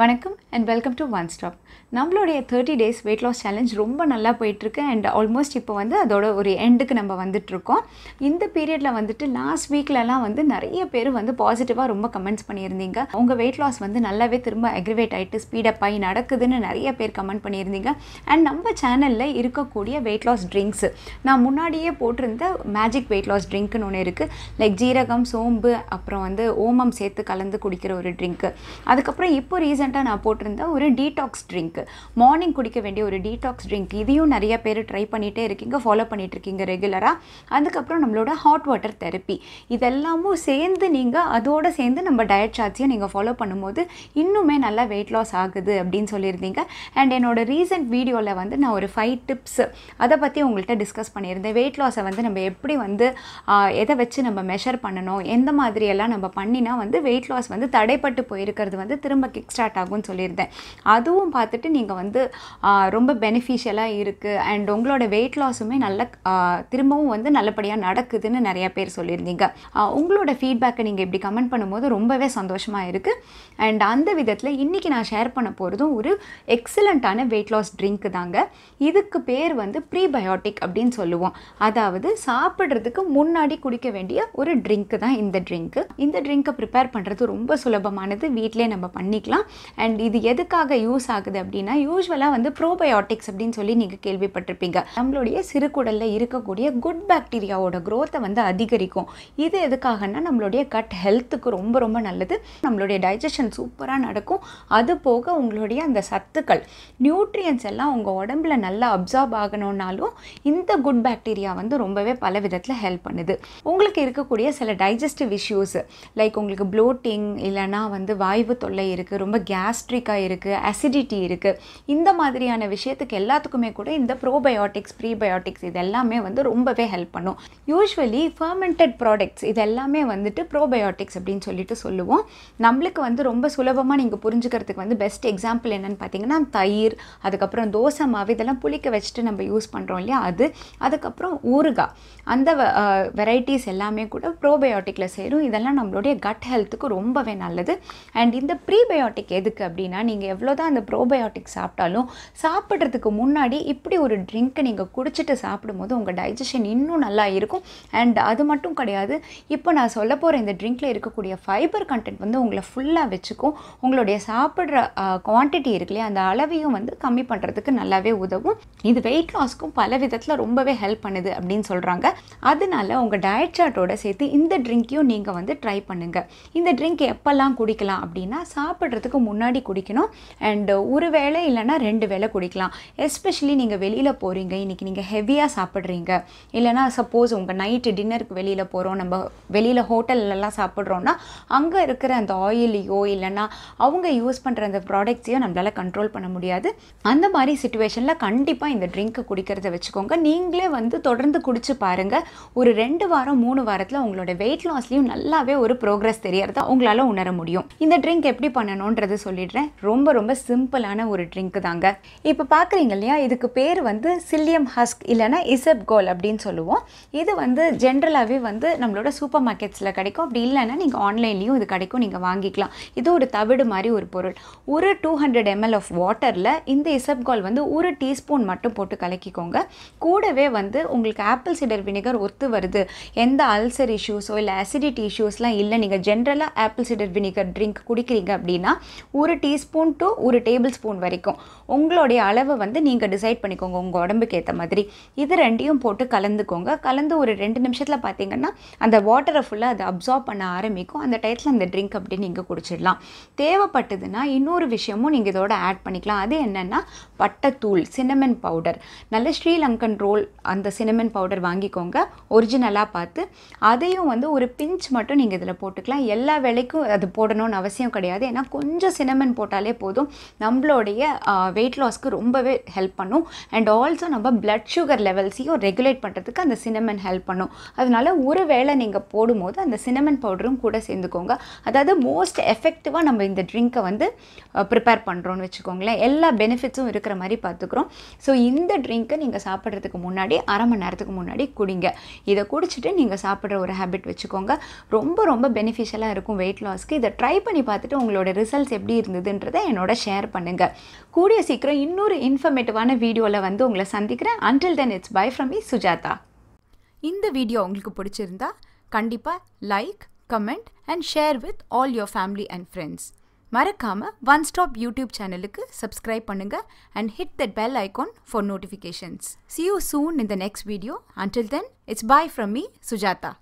வணக்கம் and welcome to one stop நம்மளுடைய thirty days weight loss challenge ரொம்ப நல்லா போயிட்டுருக்கு அண்ட் ஆல்மோஸ்ட் இப்போ வந்து அதோட ஒரு எண்டுக்கு நம்ம வந்துட்டுருக்கோம் இந்த பீரியடில் வந்துட்டு லாஸ்ட் வீக்லலாம் வந்து நிறைய பேர் வந்து பாசிட்டிவாக ரொம்ப கமெண்ட்ஸ் பண்ணியிருந்தீங்க உங்கள் வெயிட் லாஸ் வந்து நல்லாவே திரும்ப அக்ரிவேட் ஆகிட்டு ஸ்பீடப் ஆகி நடக்குதுன்னு நிறைய பேர் கமெண்ட் பண்ணியிருந்தீங்க அண்ட் நம்ம சேனலில் இருக்கக்கூடிய வெயிட் லாஸ் ட்ரிங்க்ஸு நான் முன்னாடியே போட்டிருந்த மேஜிக் வெயிட் லாஸ் ட்ரிங்க்னு ஒன்று இருக்குது லைக் ஜீரகம் சோம்பு அப்புறம் வந்து ஓமம் சேர்த்து கலந்து குடிக்கிற ஒரு ட்ரிங்க்கு அதுக்கப்புறம் இப்போ ரீசன் ரீசெண்டாக நான் போட்டிருந்த ஒரு டீடாக்ஸ் ட்ரிங்க் மார்னிங் குடிக்க வேண்டிய ஒரு டீடாக்ஸ் ட்ரிங்க் இதையும் நிறைய பேர் ட்ரை பண்ணிகிட்டே இருக்கீங்க ஃபாலோ பண்ணிகிட்ருக்கீங்க ரெகுலராக அதுக்கப்புறம் நம்மளோட ஹாட் வாட்டர் தெரப்பி இதெல்லாமும் சேர்ந்து நீங்கள் அதோடு சேர்ந்து நம்ம டயட் சார்ட்ஸையும் நீங்கள் ஃபாலோ பண்ணும்போது இன்னுமே நல்லா வெயிட் லாஸ் ஆகுது அப்படின்னு சொல்லியிருந்தீங்க அண்ட் என்னோடய ரீசெண்ட் வீடியோவில் வந்து நான் ஒரு ஃபைவ் டிப்ஸ் அதை பற்றி உங்கள்கிட்ட டிஸ்கஸ் பண்ணியிருந்தேன் வெயிட் லாஸை வந்து நம்ம எப்படி வந்து எதை வச்சு நம்ம மெஷர் பண்ணணும் எந்த மாதிரியெல்லாம் நம்ம பண்ணினா வந்து வெயிட் லாஸ் வந்து தடைப்பட்டு போயிருக்கிறது வந்து திரும்ப கிக் ஸ்டார்ட் ஸ்டார்ட் ஆகும்னு சொல்லியிருந்தேன் அதுவும் பார்த்துட்டு நீங்கள் வந்து ரொம்ப பெனிஃபிஷியலாக இருக்குது அண்ட் உங்களோட வெயிட் லாஸுமே நல்ல திரும்பவும் வந்து நல்லபடியாக நடக்குதுன்னு நிறையா பேர் சொல்லியிருந்தீங்க உங்களோட ஃபீட்பேக்கை நீங்கள் இப்படி கமெண்ட் பண்ணும்போது ரொம்பவே சந்தோஷமாக இருக்குது அண்ட் அந்த விதத்தில் இன்றைக்கி நான் ஷேர் பண்ண போகிறதும் ஒரு எக்ஸலண்ட்டான வெயிட் லாஸ் ட்ரிங்க் தாங்க இதுக்கு பேர் வந்து ப்ரீபயோட்டிக் அப்படின்னு சொல்லுவோம் அதாவது சாப்பிட்றதுக்கு முன்னாடி குடிக்க வேண்டிய ஒரு ட்ரிங்க்கு தான் இந்த ட்ரிங்க்கு இந்த ட்ரிங்க்கை ப்ரிப்பேர் பண்ணுறது ரொம்ப சுலபமானது வீட்டிலே நம்ம பண்ணிக்கலாம் அண்ட் இது எதுக்காக யூஸ் ஆகுது அப்படின்னா யூஸ்வலாக வந்து ப்ரோபயோட்டிக்ஸ் அப்படின்னு சொல்லி நீங்கள் கேள்விப்பட்டிருப்பீங்க நம்மளுடைய சிறுகுடலில் இருக்கக்கூடிய குட் பாக்டீரியாவோட க்ரோத்தை வந்து அதிகரிக்கும் இது எதுக்காகனா நம்மளுடைய கட் ஹெல்த்துக்கு ரொம்ப ரொம்ப நல்லது நம்மளுடைய டைஜஷன் சூப்பராக நடக்கும் அது போக உங்களுடைய அந்த சத்துக்கள் நியூட்ரியன்ஸ் எல்லாம் உங்கள் உடம்புல நல்லா அப்சார்ப் ஆகணும்னாலும் இந்த குட் பாக்டீரியா வந்து ரொம்பவே பல விதத்தில் ஹெல்ப் பண்ணுது உங்களுக்கு இருக்கக்கூடிய சில டைஜஸ்டிவ் இஷ்யூஸ் லைக் உங்களுக்கு ப்ளோட்டிங் இல்லைனா வந்து வாய்வு தொல்லை இருக்குது ரொம்ப கேஸ்ட்ரிக்காக இருக்குது அசிடிட்டி இருக்குது இந்த மாதிரியான விஷயத்துக்கு எல்லாத்துக்குமே கூட இந்த ப்ரோபயோட்டிக்ஸ் ப்ரீபயோட்டிக்ஸ் இது எல்லாமே வந்து ரொம்பவே ஹெல்ப் பண்ணும் யூஸ்வலி ஃபர்மெண்டட் ப்ராடக்ட்ஸ் இது எல்லாமே வந்துட்டு ப்ரோபயோட்டிக்ஸ் அப்படின்னு சொல்லிட்டு சொல்லுவோம் நம்மளுக்கு வந்து ரொம்ப சுலபமாக நீங்கள் புரிஞ்சுக்கிறதுக்கு வந்து பெஸ்ட் எக்ஸாம்பிள் என்னென்னு பார்த்தீங்கன்னா தயிர் அதுக்கப்புறம் தோசை மாவு இதெல்லாம் புளிக்க வச்சுட்டு நம்ம யூஸ் பண்ணுறோம் இல்லையா அது அதுக்கப்புறம் ஊறுகாய் அந்த வெரைட்டிஸ் எல்லாமே கூட ப்ரோபயோட்டிக்கில் சேரும் இதெல்லாம் நம்மளுடைய கட் ஹெல்த்துக்கு ரொம்பவே நல்லது அண்ட் இந்த ப்ரீபயோட்டிக் எதுக்கு அப்படின்னா நீங்கள் எவ்வளோ தான் அந்த ப்ரோபயோட்டிக் சாப்பிட்டாலும் சாப்பிட்றதுக்கு முன்னாடி இப்படி ஒரு ட்ரிங்க்கை நீங்கள் குடிச்சிட்டு சாப்பிடும்போது உங்கள் டைஜஷன் இன்னும் நல்லா இருக்கும் அண்ட் அது மட்டும் கிடையாது இப்போ நான் சொல்ல போகிற இந்த ட்ரிங்க்கில் இருக்கக்கூடிய ஃபைபர் கண்டென்ட் வந்து உங்களை ஃபுல்லாக வச்சுக்கும் உங்களுடைய சாப்பிட்ற குவான்டிட்டி இருக்கு இல்லையா அந்த அளவையும் வந்து கம்மி பண்ணுறதுக்கு நல்லாவே உதவும் இது வெயிட் லாஸ்க்கும் பல விதத்தில் ரொம்பவே ஹெல்ப் பண்ணுது அப்படின்னு சொல்கிறாங்க அதனால உங்கள் டயட் சார்ட்டோட சேர்த்து இந்த ட்ரிங்க்கையும் நீங்கள் வந்து ட்ரை பண்ணுங்கள் இந்த ட்ரிங்க் எப்போல்லாம் குடிக்கலாம் அப்படின்னா சாப்பிட்றதுக்கு முன்னாடி குடிக்கணும் அண்டு ஒரு வேளை இல்லைனா ரெண்டு வேளை குடிக்கலாம் எஸ்பெஷலி நீங்கள் வெளியில் போகிறீங்க இன்றைக்கி நீங்கள் ஹெவியாக சாப்பிட்றீங்க இல்லைனா சப்போஸ் உங்கள் நைட்டு டின்னருக்கு வெளியில் போகிறோம் நம்ம வெளியில் ஹோட்டல்லலாம் சாப்பிட்றோன்னா அங்கே இருக்கிற அந்த ஆயிலையோ இல்லைனா அவங்க யூஸ் பண்ணுற அந்த ப்ராடக்ட்ஸையோ நம்மளால் கண்ட்ரோல் பண்ண முடியாது அந்த மாதிரி சுச்சுவேஷனில் கண்டிப்பாக இந்த ட்ரிங்க்கு குடிக்கிறத வச்சுக்கோங்க நீங்களே வந்து தொடர்ந்து குடிச்சு பாருங்கள் ஒரு ரெண்டு வாரம் மூணு வாரத்தில் உங்களோட வெயிட் லாஸ்லேயும் நல்லாவே ஒரு ப்ரோக்ரஸ் தெரியறதை உங்களால் உணர முடியும் இந்த ட்ரிங்க் எப்படி பண்ணணுன்றது சொல்லிடுறேன் ரொம்ப ரொம்ப சிம்பிளான ஒரு ட்ரிங்க் தாங்க இப்போ பார்க்குறீங்க இல்லையா இதுக்கு பேர் வந்து சில்லியம் ஹஸ்க் இல்லைனா இசப்கோல் அப்படின்னு சொல்லுவோம் இது வந்து ஜென்ரலாகவே வந்து நம்மளோட சூப்பர் மார்க்கெட்ஸில் கிடைக்கும் அப்படி இல்லைன்னா நீங்கள் ஆன்லைன்லேயும் இது கிடைக்கும் நீங்கள் வாங்கிக்கலாம் இது ஒரு தவிடு மாதிரி ஒரு பொருள் ஒரு டூ ஹண்ட்ரட் எம்எல் ஆஃப் வாட்டரில் இந்த இசப்கால் வந்து ஒரு டீஸ்பூன் மட்டும் போட்டு கலக்கிக்கோங்க கூடவே வந்து உங்களுக்கு ஆப்பிள் சிடர் வினிகர் ஒத்து வருது எந்த அல்சர் இஷ்யூஸோ இல்லை அசிடிட்டி இஷ்யூஸ்லாம் இல்லை நீங்கள் ஜென்ரலாக ஆப்பிள் சிடர் வினிகர் ட்ரிங்க் குடிக்கிறீங்க அப்படின்னா ஒரு டீஸ்பூன் டு ஒரு டேபிள் ஸ்பூன் வரைக்கும் உங்களுடைய அளவை வந்து நீங்கள் டிசைட் பண்ணிக்கோங்க உங்கள் உடம்புக்கு ஏற்ற மாதிரி இது ரெண்டையும் போட்டு கலந்துக்கோங்க கலந்து ஒரு ரெண்டு நிமிஷத்தில் பார்த்தீங்கன்னா அந்த வாட்டரை ஃபுல்லாக அதை அப்சார்ப் பண்ண ஆரம்பிக்கும் அந்த டயத்தில் அந்த ட்ரிங்க் அப்படின்னு நீங்கள் குடிச்சிடலாம் தேவைப்பட்டதுன்னா இன்னொரு விஷயமும் நீங்கள் இதோட ஆட் பண்ணிக்கலாம் அது என்னென்னா பட்டத்தூள் சினமன் பவுடர் நல்ல ஸ்ரீலங்கன் ரோல் அந்த சினமன் பவுடர் வாங்கிக்கோங்க ஒரிஜினலாக பார்த்து அதையும் வந்து ஒரு பிஞ்ச் மட்டும் நீங்கள் இதில் போட்டுக்கலாம் எல்லா வேலைக்கும் அது போடணும்னு அவசியம் கிடையாது ஏன்னா கொஞ்சம் சினமன் போட்டாலே போதும் நம்மளுடைய வெயிட் லாஸ்க்கு ரொம்பவே ஹெல்ப் பண்ணும் அண்ட் ஆல்சோ நம்ம பிளட் சுகர் லெவல்ஸையும் ரெகுலேட் பண்ணுறதுக்கு அந்த சினமன் ஹெல்ப் பண்ணும் அதனால ஒரு வேளை நீங்கள் போடும்போது அந்த சினமன் பவுடரும் கூட சேர்ந்துக்கோங்க அதாவது மோஸ்ட் எஃபெக்டிவாக நம்ம இந்த ட்ரிங்க்கை வந்து ப்ரிப்பேர் பண்ணுறோன்னு வச்சுக்கோங்களேன் எல்லா பெனிஃபிட்ஸும் இருக்கிற மாதிரி பார்த்துக்குறோம் ஸோ இந்த ட்ரிங்க்கை நீங்கள் சாப்பிட்றதுக்கு முன்னாடி அரை மணி நேரத்துக்கு முன்னாடி குடிங்க இதை குடிச்சிட்டு நீங்கள் சாப்பிட்ற ஒரு ஹேபிட் வச்சுக்கோங்க ரொம்ப ரொம்ப பெனிஃபிஷியலாக இருக்கும் வெயிட் லாஸ்க்கு இதை ட்ரை பண்ணி பார்த்துட்டு உங்களோட ரிசல்ட்ஸ் எப்படி எப்படி இருந்ததுன்றதை என்னோட ஷேர் பண்ணுங்கள் கூடிய சீக்கிரம் இன்னொரு இன்ஃபர்மேட்டிவான வீடியோவில் வந்து உங்களை சந்திக்கிறேன் until then it's bye from me Sujatha இந்த வீடியோ உங்களுக்கு பிடிச்சிருந்தா கண்டிப்பாக like comment and share with all your family and friends மறக்காமல் ஒன் ஸ்டாப் யூடியூப் சேனலுக்கு சப்ஸ்கிரைப் பண்ணுங்கள் and hit that bell icon for notifications see you soon இந்த next video until then it's bye from me Sujatha